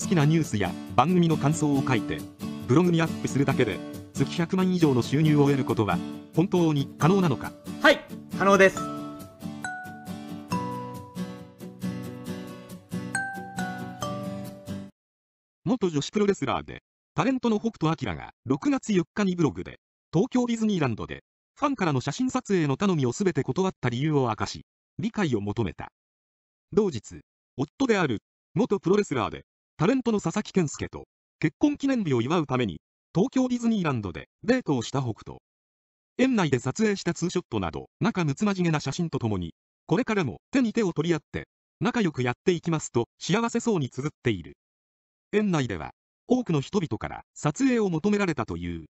好きなニュースや番組の感想を書いて、ブログにアップするだけで、月100万以上の収入を得ることは、本当に可能なのかはい、可能です。元女子プロレスラーで、タレントの北斗晶が6月4日にブログで、東京ディズニーランドで、ファンからの写真撮影の頼みを全て断った理由を明かし、理解を求めた。同日、夫である、元プロレスラーで、タレントの佐々木健介と結婚記念日を祝うために東京ディズニーランドでデートをした北斗園内で撮影したツーショットなど仲睦まじげな写真とともにこれからも手に手を取り合って仲良くやっていきますと幸せそうに綴っている園内では多くの人々から撮影を求められたという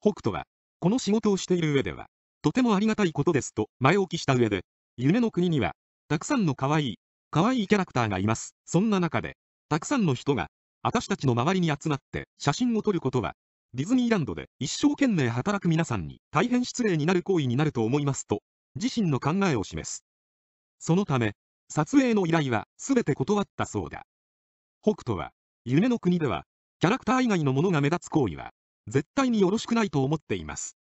北斗はこの仕事をしている上ではとてもありがたいことですと前置きした上で夢の国にはたくさんの可愛い可愛いキャラクターがいますそんな中でたくさんの人が私たちの周りに集まって写真を撮ることは、ディズニーランドで一生懸命働く皆さんに大変失礼になる行為になると思いますと、自身の考えを示す。そのため、撮影の依頼は全て断ったそうだ。北斗は、夢の国では、キャラクター以外のものが目立つ行為は、絶対によろしくないと思っています。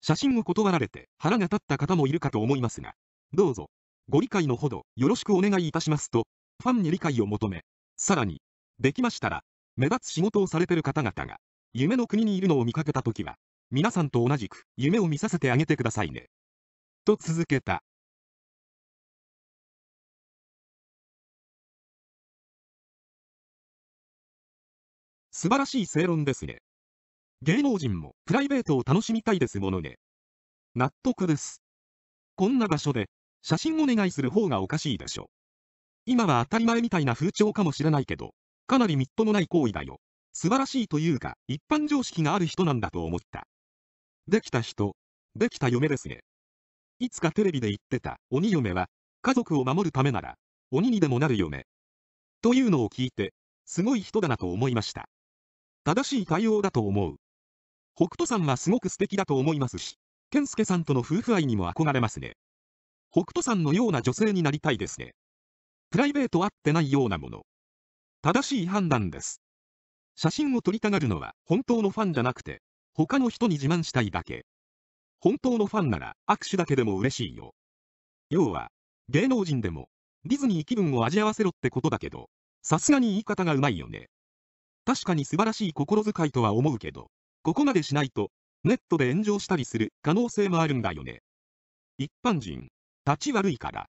写真を断られて腹が立った方もいるかと思いますが、どうぞ、ご理解のほどよろしくお願いいたしますと、ファンに理解を求め、さらに、できましたら、目立つ仕事をされてる方々が、夢の国にいるのを見かけたときは、皆さんと同じく夢を見させてあげてくださいね。と続けた。素晴らしい正論ですね。芸能人もプライベートを楽しみたいですものね。納得です。こんな場所で、写真お願いする方がおかしいでしょ。今は当たり前みたいな風潮かもしれないけど、かなりみっともない行為だよ。素晴らしいというか、一般常識がある人なんだと思った。できた人、できた嫁ですね。いつかテレビで言ってた、鬼嫁は、家族を守るためなら、鬼にでもなる嫁。というのを聞いて、すごい人だなと思いました。正しい対応だと思う。北斗さんはすごく素敵だと思いますし、健介さんとの夫婦愛にも憧れますね。北斗さんのような女性になりたいですね。プライベート合ってないようなもの。正しい判断です。写真を撮りたがるのは本当のファンじゃなくて、他の人に自慢したいだけ。本当のファンなら握手だけでも嬉しいよ。要は、芸能人でも、ディズニー気分を味わわせろってことだけど、さすがに言い方がうまいよね。確かに素晴らしい心遣いとは思うけど、ここまでしないと、ネットで炎上したりする可能性もあるんだよね。一般人、立ち悪いから。